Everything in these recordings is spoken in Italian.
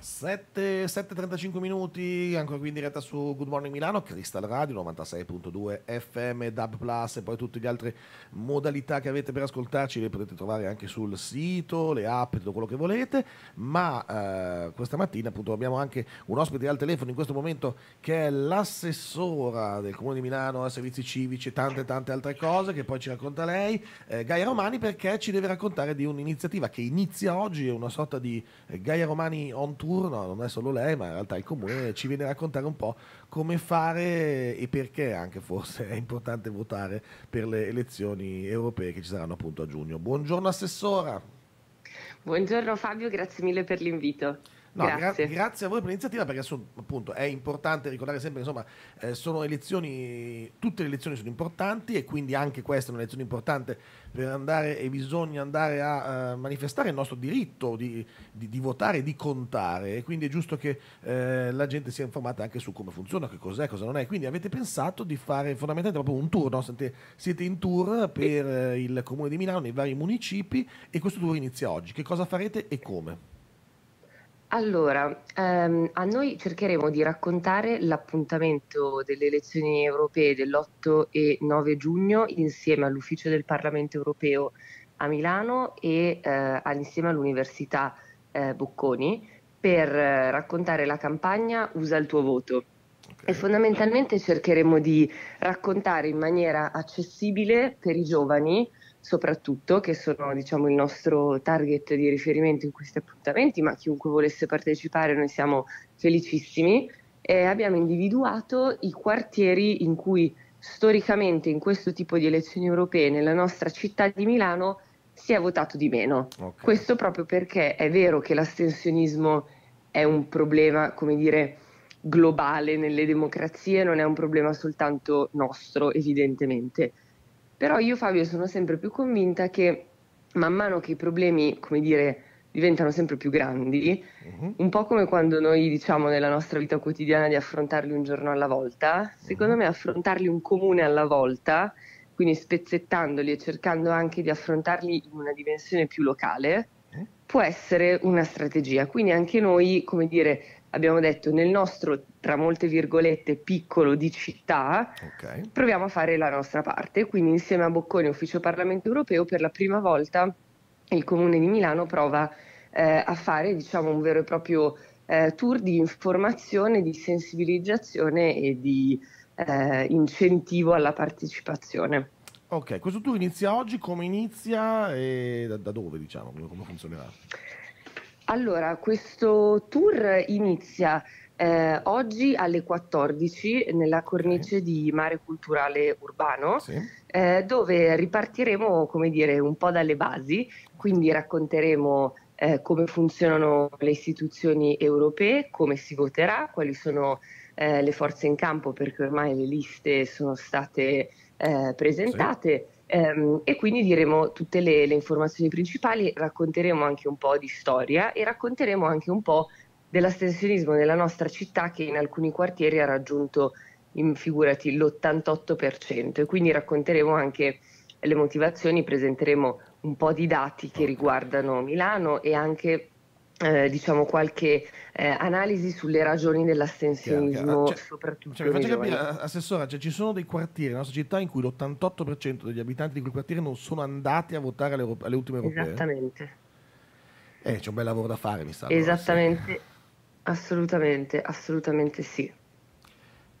7, 7.35 minuti, ancora qui in diretta su Good Morning Milano, Crystal Radio 96.2 FM, Dub Plus e poi tutte le altre modalità che avete per ascoltarci le potete trovare anche sul sito, le app, tutto quello che volete, ma eh, questa mattina appunto abbiamo anche un ospite al telefono in questo momento che è l'assessora del Comune di Milano a servizi civici e tante tante altre cose che poi ci racconta lei, eh, Gaia Romani perché ci deve raccontare di un'iniziativa che inizia oggi, è una sorta di eh, Gaia Romani on tour turno, non è solo lei, ma in realtà il comune ci viene a raccontare un po' come fare e perché anche forse è importante votare per le elezioni europee che ci saranno appunto a giugno. Buongiorno assessora. Buongiorno Fabio, grazie mille per l'invito. No, grazie. Gra- grazie. a voi per l'iniziativa perché sono, appunto è importante ricordare sempre che insomma eh, sono elezioni, tutte le elezioni sono importanti e quindi anche questa è un'elezione importante per andare e bisogna andare a uh, manifestare il nostro diritto di, di, di votare di contare e quindi è giusto che eh, la gente sia informata anche su come funziona, che cos'è, cosa non è. Quindi avete pensato di fare fondamentalmente proprio un tour, no? Sente, siete in tour per eh, il comune di Milano, nei vari municipi e questo tour inizia oggi. Che cosa farete e come? Allora, ehm, a noi cercheremo di raccontare l'appuntamento delle elezioni europee dell'8 e 9 giugno insieme all'ufficio del Parlamento europeo a Milano e eh, insieme all'Università eh, Bocconi per eh, raccontare la campagna Usa il tuo voto. Okay. E fondamentalmente cercheremo di raccontare in maniera accessibile per i giovani soprattutto, che sono diciamo, il nostro target di riferimento in questi appuntamenti, ma chiunque volesse partecipare noi siamo felicissimi. Eh, abbiamo individuato i quartieri in cui storicamente in questo tipo di elezioni europee nella nostra città di Milano si è votato di meno. Okay. Questo proprio perché è vero che l'astensionismo è un problema, come dire, globale nelle democrazie, non è un problema soltanto nostro, evidentemente però io Fabio sono sempre più convinta che man mano che i problemi, come dire, diventano sempre più grandi, uh-huh. un po' come quando noi diciamo nella nostra vita quotidiana di affrontarli un giorno alla volta, secondo uh-huh. me affrontarli un comune alla volta, quindi spezzettandoli e cercando anche di affrontarli in una dimensione più locale, uh-huh. può essere una strategia. Quindi anche noi, come dire, abbiamo detto nel nostro, tra molte virgolette, piccolo di città, okay. proviamo a fare la nostra parte. Quindi insieme a Bocconi, Ufficio Parlamento Europeo, per la prima volta il Comune di Milano prova eh, a fare diciamo, un vero e proprio eh, tour di informazione, di sensibilizzazione e di eh, incentivo alla partecipazione. Ok, questo tour inizia oggi, come inizia e da, da dove diciamo, come funzionerà? Allora, questo tour inizia eh, oggi alle 14 nella cornice di Mare Culturale Urbano, sì. eh, dove ripartiremo, come dire, un po' dalle basi, quindi racconteremo eh, come funzionano le istituzioni europee, come si voterà, quali sono eh, le forze in campo, perché ormai le liste sono state eh, presentate. Sì Ehm, e quindi diremo tutte le, le informazioni principali, racconteremo anche un po' di storia e racconteremo anche un po' dell'astensionismo nella nostra città che in alcuni quartieri ha raggiunto, in, figurati, l'88% e quindi racconteremo anche le motivazioni, presenteremo un po' di dati che riguardano Milano e anche eh, diciamo qualche eh, analisi sulle ragioni ah, dell'astensionismo cioè, soprattutto cioè, faccio capire eh, Assessora cioè, ci sono dei quartieri nella società in cui l'88% degli abitanti di quel quartiere non sono andati a votare alle, alle ultime europee esattamente eh, c'è un bel lavoro da fare mi sa esattamente allora, sì. assolutamente assolutamente sì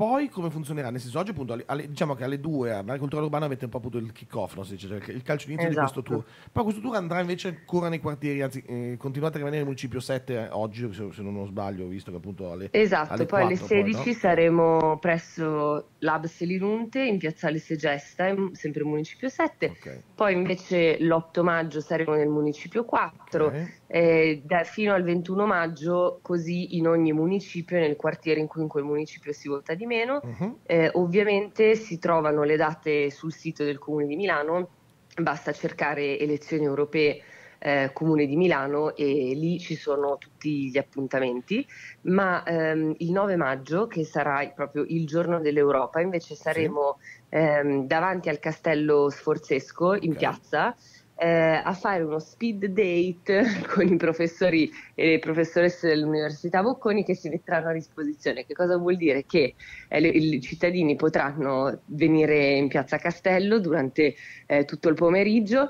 poi come funzionerà? Nel senso, oggi appunto, alle, diciamo che alle 2 eh, a controllo urbano avete un po' appunto il kick-off, no? cioè il calcio inizio esatto. di questo tour. Poi questo tour andrà invece ancora nei quartieri, anzi eh, continuate a rimanere nel municipio 7 eh, oggi, se, se non sbaglio, visto che appunto alle Esatto, alle poi 4, alle 16 poi, no? saremo presso l'Hub Selinunte in piazzale Segesta, sempre municipio 7. Okay. Poi invece l'8 maggio saremo nel municipio 4, okay. eh, da, fino al 21 maggio così in ogni municipio, nel quartiere in cui in quel municipio si vota di meno. Uh-huh. Eh, ovviamente si trovano le date sul sito del Comune di Milano, basta cercare elezioni europee. Eh, Comune di Milano e lì ci sono tutti gli appuntamenti, ma ehm, il 9 maggio, che sarà proprio il giorno dell'Europa, invece saremo sì. ehm, davanti al Castello Sforzesco in okay. piazza eh, a fare uno speed date con i professori e le professoresse dell'Università Bocconi che si metteranno a disposizione. Che cosa vuol dire? Che eh, i cittadini potranno venire in piazza Castello durante eh, tutto il pomeriggio.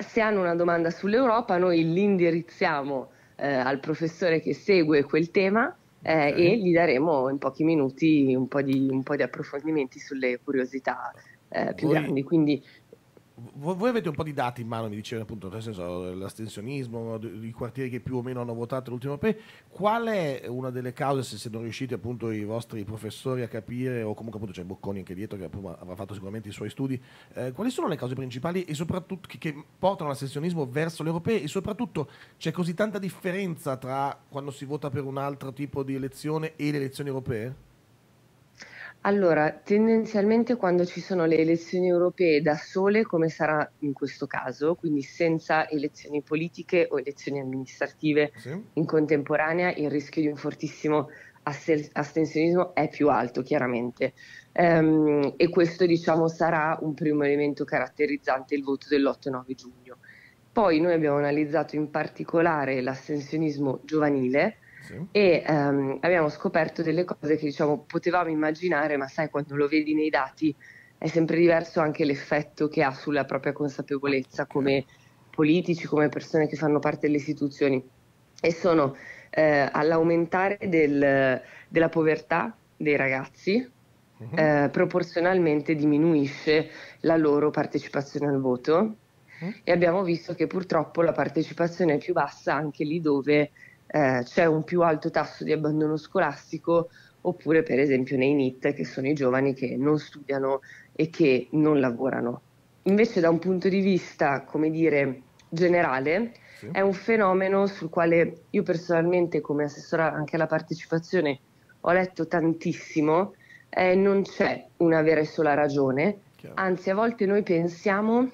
Se hanno una domanda sull'Europa, noi li indirizziamo eh, al professore che segue quel tema eh, okay. e gli daremo in pochi minuti un po' di, un po di approfondimenti sulle curiosità eh, più Voi... grandi. Quindi voi avete un po' di dati in mano, mi dicevano appunto, nel senso l'astensionismo, i quartieri che più o meno hanno votato l'ultimo P. Qual è una delle cause, se siete riusciti appunto i vostri professori a capire, o comunque appunto c'è Bocconi anche dietro che avrà fatto sicuramente i suoi studi, eh, quali sono le cause principali e soprattutto che, che portano l'astensionismo verso l'europeo e soprattutto c'è così tanta differenza tra quando si vota per un altro tipo di elezione e le elezioni europee? Allora, tendenzialmente quando ci sono le elezioni europee da sole, come sarà in questo caso, quindi senza elezioni politiche o elezioni amministrative sì. in contemporanea, il rischio di un fortissimo astensionismo è più alto, chiaramente. Um, e questo, diciamo, sarà un primo elemento caratterizzante il voto dell'8-9 giugno. Poi noi abbiamo analizzato in particolare l'astensionismo giovanile e um, abbiamo scoperto delle cose che diciamo potevamo immaginare, ma sai quando lo vedi nei dati è sempre diverso anche l'effetto che ha sulla propria consapevolezza come politici, come persone che fanno parte delle istituzioni e sono eh, all'aumentare del, della povertà dei ragazzi, Uh-huh. Eh, proporzionalmente diminuisce la loro partecipazione al voto uh-huh. e abbiamo visto che purtroppo la partecipazione è più bassa anche lì dove eh, c'è un più alto tasso di abbandono scolastico oppure per esempio nei NIT che sono i giovani che non studiano e che non lavorano. Invece da un punto di vista, come dire, generale, sì. è un fenomeno sul quale io personalmente come assessora anche alla partecipazione ho letto tantissimo, eh, non c'è una vera e sola ragione, Chiaro. anzi a volte noi pensiamo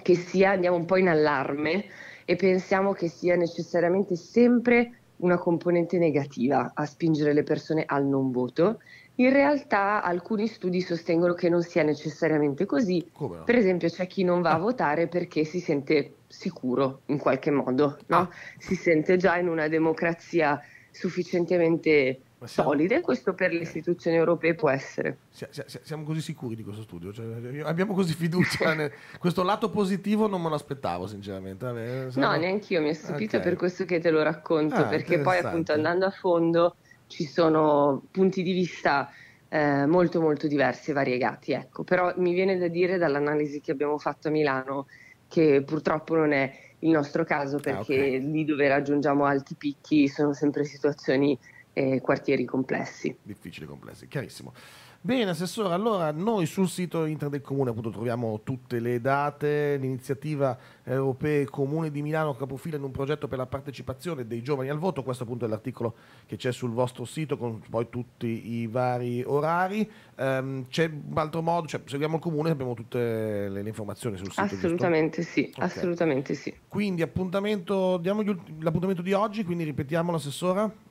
che sia, andiamo un po' in allarme, e pensiamo che sia necessariamente sempre una componente negativa a spingere le persone al non voto. In realtà alcuni studi sostengono che non sia necessariamente così. No? Per esempio c'è chi non va a ah. votare perché si sente sicuro in qualche modo, no? Ah. si sente già in una democrazia sufficientemente solide, eh. questo per le istituzioni europee può essere. Siamo così sicuri di questo studio, cioè, abbiamo così fiducia. nel... Questo lato positivo non me lo aspettavo, sinceramente. Vabbè, siamo... No, neanche io mi è stupito, okay. per questo che te lo racconto, ah, perché poi appunto andando a fondo ci sono punti di vista eh, molto molto diversi e variegati, ecco. però mi viene da dire dall'analisi che abbiamo fatto a Milano che purtroppo non è il nostro caso ah, perché ah, okay. lì dove raggiungiamo alti picchi sono sempre situazioni eh, quartieri complessi. Difficili complessi, chiarissimo. Bene, Assessore, allora noi sul sito internet del Comune appunto troviamo tutte le date, l'iniziativa europea Comune di Milano capofila in un progetto per la partecipazione dei giovani al voto, questo appunto è l'articolo che c'è sul vostro sito con poi tutti i vari orari, um, c'è un altro modo, cioè seguiamo il Comune e abbiamo tutte le, le, informazioni sul sito. Assolutamente giusto? sì, okay. assolutamente sì. Quindi appuntamento, diamo l'appuntamento di oggi, quindi ripetiamo l'assessora.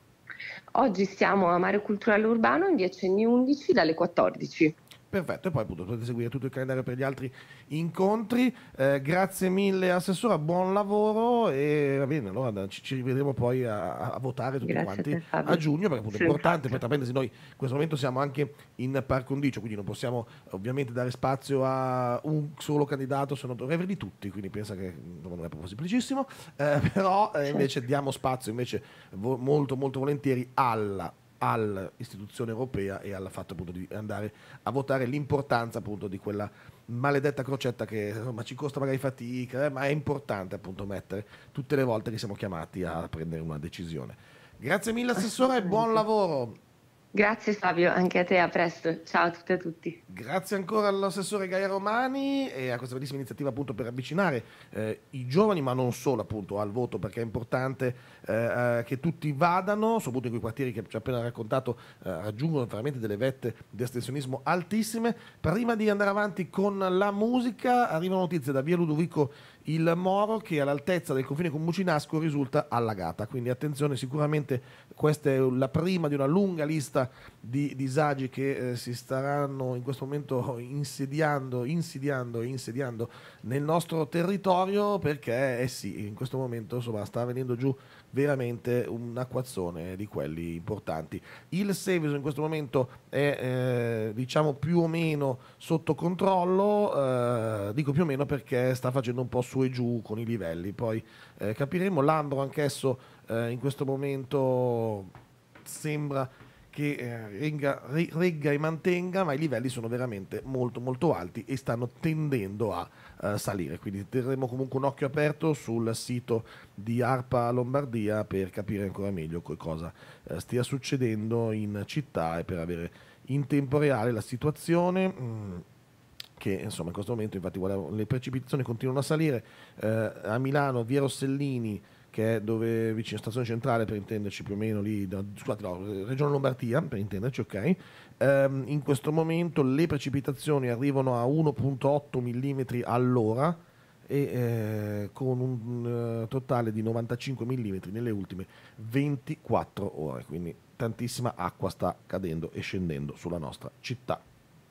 Oggi siamo a Mario Culturale Urbano in via Cenni 11 dalle 14. Perfetto, e poi appunto, potete seguire tutto il calendario per gli altri incontri. Eh, grazie mille Assessora, buon lavoro e va bene, allora ci, ci rivedremo poi a, a votare tutti grazie quanti a giugno, perché appunto è importante, per trapendersi noi in questo momento siamo anche in par condicio, quindi non possiamo ovviamente dare spazio a un solo candidato, sono dovrei di tutti, quindi pensa che non è proprio semplicissimo, eh, però eh, certo. invece diamo spazio invece vo- molto molto volentieri alla all'istituzione europea e al fatto appunto di andare a votare l'importanza appunto di quella maledetta crocetta che insomma, ci costa magari fatica, eh, ma è importante appunto mettere tutte le volte che siamo chiamati a prendere una decisione. Grazie mille assessore e buon lavoro! Grazie Fabio, anche a te, a presto. Ciao a tutte e a tutti. Grazie ancora all'assessore Gaia Romani e a questa bellissima iniziativa appunto per avvicinare eh, i giovani, ma non solo appunto al voto, perché è importante eh, eh che tutti vadano, soprattutto in quei quartieri che ci ha appena raccontato, eh, raggiungono veramente delle vette di astensionismo altissime. Prima di andare avanti con la musica, arriva una notizia da via Ludovico il Moro che all'altezza del confine con Mucinasco risulta allagata. Quindi attenzione, sicuramente questa è la prima di una lunga lista di disagi che eh, si staranno in questo momento insediando, insediando e insediando nel nostro territorio perché eh sì, in questo momento insomma, sta venendo giù veramente un acquazzone di quelli importanti. Il Seveso in questo momento è eh, diciamo più o meno sotto controllo, eh, dico più o meno perché sta facendo un po' su e giù con i livelli, poi eh, capiremo. Lambro anch'esso eh, in questo momento sembra che eh, regga, regga, e mantenga, ma i livelli sono veramente molto molto alti e stanno tendendo a uh, salire. Quindi terremo comunque un occhio aperto sul sito di ARPA Lombardia per capire ancora meglio cosa uh, stia succedendo in città e per avere in tempo reale la situazione. Mm che insomma in questo momento infatti le precipitazioni continuano a salire eh, a Milano via Rossellini che è dove vicino stazione centrale per intenderci più o meno lì, no, scusate, no, regione Lombardia per intenderci, ok. Um, in questo momento le precipitazioni arrivano a 1.8 mm all'ora e eh, con un uh, totale di 95 mm nelle ultime 24 ore, quindi tantissima acqua sta cadendo e scendendo sulla nostra città.